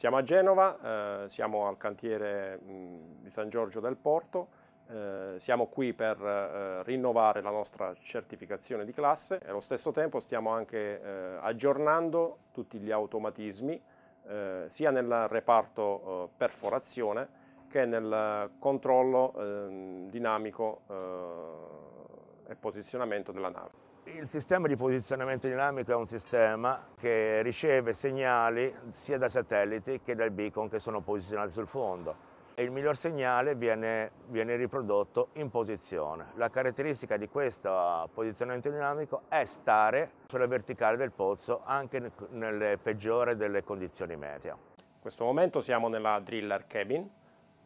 Siamo a Genova, eh, siamo al cantiere mh, mm, di San Giorgio del Porto, eh, siamo qui per eh, rinnovare la nostra certificazione di classe e allo stesso tempo stiamo anche eh, aggiornando tutti gli automatismi eh, sia nel reparto eh, perforazione che nel controllo ehm, dinamico e posizionamento della nave. Il sistema di posizionamento dinamico è un sistema che riceve segnali sia da satelliti che dal beacon che sono posizionati sul fondo e il miglior segnale viene, viene riprodotto in posizione. La caratteristica di questo posizionamento dinamico è stare sulla verticale del pozzo anche nelle peggiori delle condizioni meteo. In questo momento siamo nella driller cabin,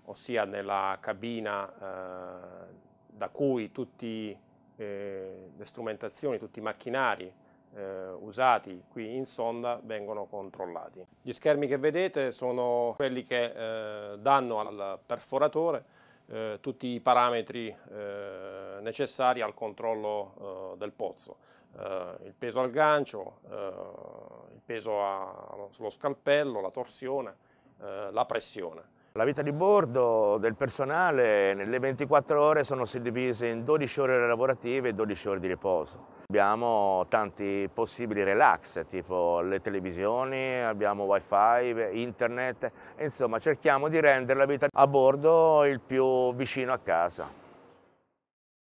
ossia nella cabina eh, da cui tutti eh, le strumentazioni, tutti i macchinari eh, usati qui in sonda vengono controllati. Gli schermi che vedete sono quelli che eh, danno al perforatore eh, tutti i parametri eh, necessari al controllo eh, del pozzo. il peso al gancio, il peso a, sullo scalpello, la torsione, la pressione. La vita di bordo del personale nelle 24 ore sono suddivise in 12 ore lavorative e 12 ore di riposo. Abbiamo tanti possibili relax, tipo le televisioni, abbiamo wifi, internet, insomma cerchiamo di rendere la vita a bordo il più vicino a casa.